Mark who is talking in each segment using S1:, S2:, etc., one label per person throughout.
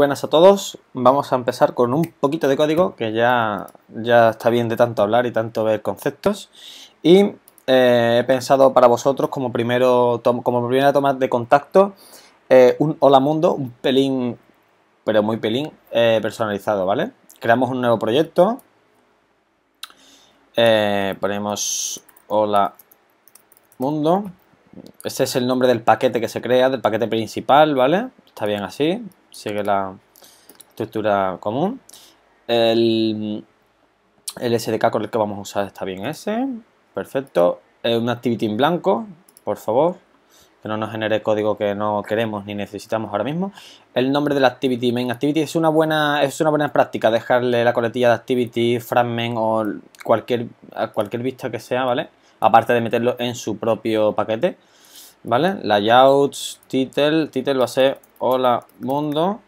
S1: Buenas a todos, vamos a empezar con un poquito de código que ya, ya está bien de tanto hablar y tanto ver conceptos y eh, he pensado para vosotros como, primero, como primera toma de contacto eh, un hola mundo, un pelín, pero muy pelín, eh, personalizado, ¿vale? Creamos un nuevo proyecto, ponemos hola mundo, este es el nombre del paquete que se crea, del paquete principal, ¿vale? Está bien así, sigue la estructura común. El, SDK con el que vamos a usar está bien ese, perfecto. Eh, un activity en blanco, por favor, que no nos genere código que no queremos ni necesitamos ahora mismo. El nombre del activity, main activity, es una buena, es una buena práctica dejarle la coletilla de activity, fragment o cualquier, cualquier vista que sea, ¿vale? Aparte de meterlo en su propio paquete. ¿Vale? Layouts, title, title va a ser hola mundo.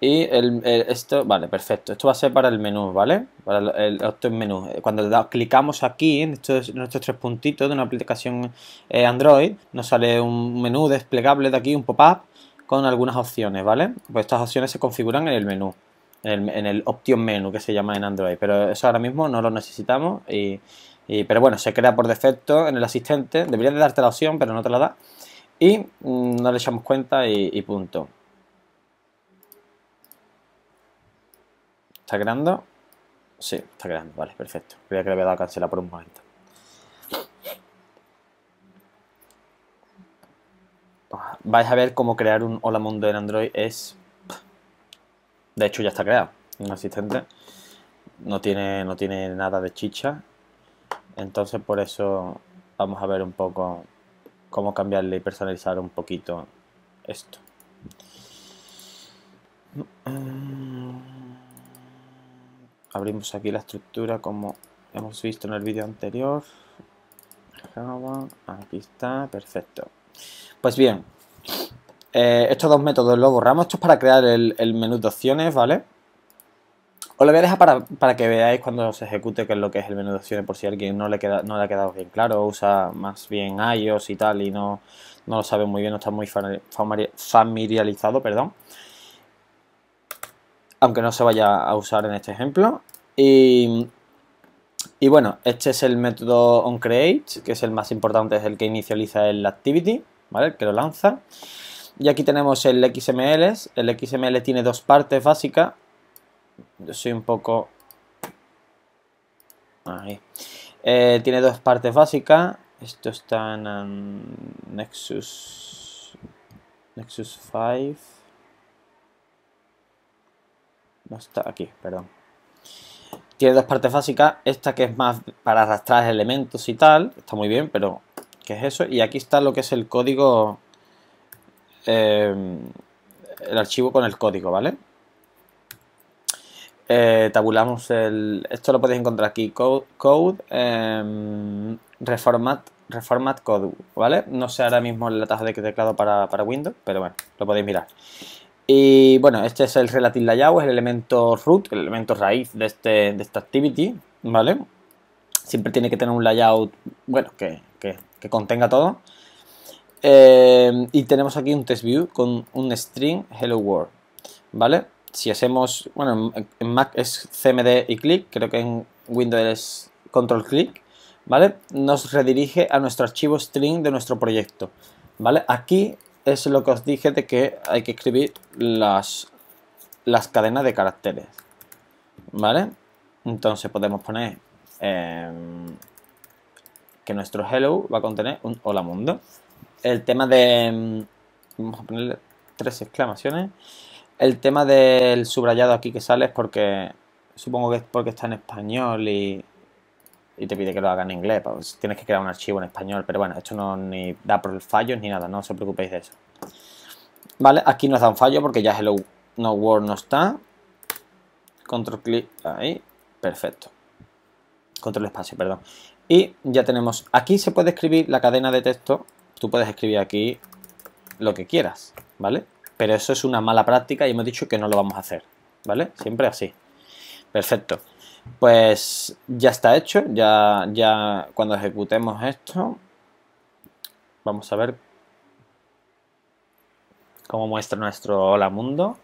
S1: Y el, esto, vale, perfecto. Esto va a ser para el menú, ¿vale? Para el, option menú. Cuando clicamos aquí en estos, tres puntitos de una aplicación eh, Android, nos sale un menú desplegable de aquí, un pop-up, con algunas opciones, ¿vale? Pues estas opciones se configuran en el menú, en el, option menu que se llama en Android. Pero eso ahora mismo no lo necesitamos y pero bueno, se crea por defecto en el asistente. Debería de darte la opción, pero no te la da. Y mm, no le echamos cuenta y, punto. ¿Está creando? Sí, está creando. Vale, perfecto. Creía que le había dado a cancelar por un momento. Vais a ver cómo crear un Hola Mundo en Android es... De hecho ya está creado. Un asistente. No tiene, no tiene nada de chicha. Entonces por eso vamos a ver un poco cómo cambiarle y personalizar un poquito esto. Abrimos aquí la estructura como hemos visto en el vídeo anterior. aquí está, perfecto. Pues bien, eh, estos dos métodos los borramos. Esto para crear el menú de opciones, ¿vale? Os lo voy a dejar para, que veáis cuando se ejecute qué es lo que es el menú de opciones, por si alguien no le, queda, no le ha quedado bien claro, usa más bien iOS y tal y no, no lo sabe muy bien, no está muy familiarizado, perdón. Aunque no se vaya a usar en este ejemplo. Y, bueno, este es el método onCreate, que es el más importante, es el que inicializa el activity, ¿vale? que lo lanza. Y aquí tenemos el XML. El XML tiene dos partes básicas. Yo soy un poco... Ahí. Eh, tiene dos partes básicas. Esto está en Nexus... Nexus 5. No está aquí, perdón. Tiene dos partes básicas. Esta que es más para arrastrar elementos y tal. Está muy bien, pero ¿qué es eso? Y aquí está lo que es el código... Eh, el archivo con el código, ¿vale? Eh, tabulamos el. Esto lo podéis encontrar aquí: code, code em, reformat, reformat code, ¿vale? No sé ahora mismo la tasa de teclado para, para Windows, pero bueno, lo podéis mirar. Y bueno, este es el relative layout, es el elemento root, el elemento raíz de, este, de esta activity, ¿vale? Siempre tiene que tener un layout, bueno, que, contenga todo. Em, y tenemos aquí un test view con un string hello world, ¿vale? si hacemos, bueno, en Mac es CMD y clic, creo que en Windows es control clic, ¿vale? Nos redirige a nuestro archivo string de nuestro proyecto, ¿vale? Aquí es lo que os dije de que hay que escribir las, las cadenas de caracteres, ¿vale? Entonces podemos poner em, que nuestro hello va a contener un hola mundo. El tema de... Em, vamos a ponerle tres exclamaciones. El tema del subrayado aquí que sale es porque supongo que es porque está en español y, y te pide que lo haga en inglés. Pues tienes que crear un archivo en español, pero bueno, esto no da por el fallos ni nada, no os preocupéis de eso. Vale, aquí nos da un fallo porque ya Hello No word no está. Control clic ahí, perfecto. Control espacio, perdón. Y ya tenemos, aquí se puede escribir la cadena de texto, tú puedes escribir aquí lo que quieras, ¿vale? pero eso es una mala práctica y hemos dicho que no lo vamos a hacer, ¿vale? Siempre así. Perfecto. Pues ya está hecho, ya, ya cuando ejecutemos esto, vamos a ver cómo muestra nuestro hola mundo.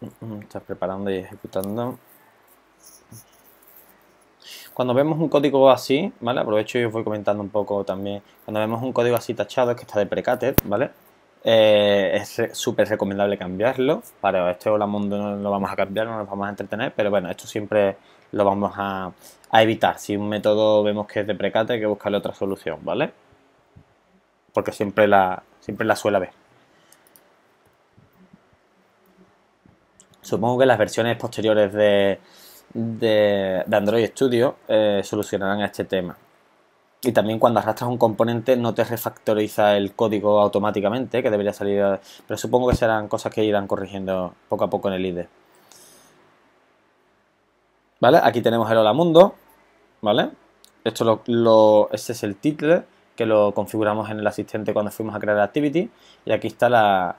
S1: Mm, mm, está preparando y ejecutando. Cuando vemos un código así, ¿vale? Aprovecho y os voy comentando un poco también. Cuando vemos un código así tachado, es que está de precate, ¿vale? Eh, es súper recomendable cambiarlo. Para este Hola Mundo no lo vamos a cambiar, no nos vamos a entretener, pero bueno, esto siempre lo vamos a, evitar. Si un método vemos que es de precate, hay que buscarle otra solución, ¿vale? Porque siempre la, siempre la suele haber. Supongo que las versiones posteriores de, de, Android Studio eh, solucionarán este tema. Y también cuando arrastras un componente no te refactoriza el código automáticamente, que debería salir... pero supongo que serán cosas que irán corrigiendo poco a poco en el IDE. ¿Vale? Aquí tenemos el Hola Mundo, ¿vale? Esto lo, es el título que lo configuramos en el asistente cuando fuimos a crear Activity. Y aquí está la,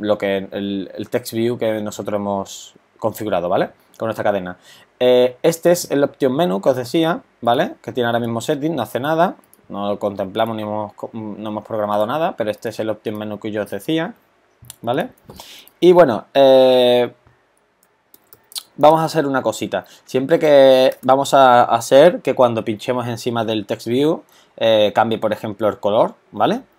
S1: lo que, el, el text view que nosotros hemos configurado, ¿vale? con nuestra cadena. Eh, este es el option menu que os decía, ¿vale? Que tiene ahora mismo setting, no hace nada, no lo contemplamos ni hemos, no hemos programado nada, pero este es el option menu que yo os decía, ¿vale? Y bueno, eh, vamos a hacer una cosita. Siempre que vamos a hacer que cuando pinchemos encima del text view eh, cambie, por ejemplo, el color, ¿vale?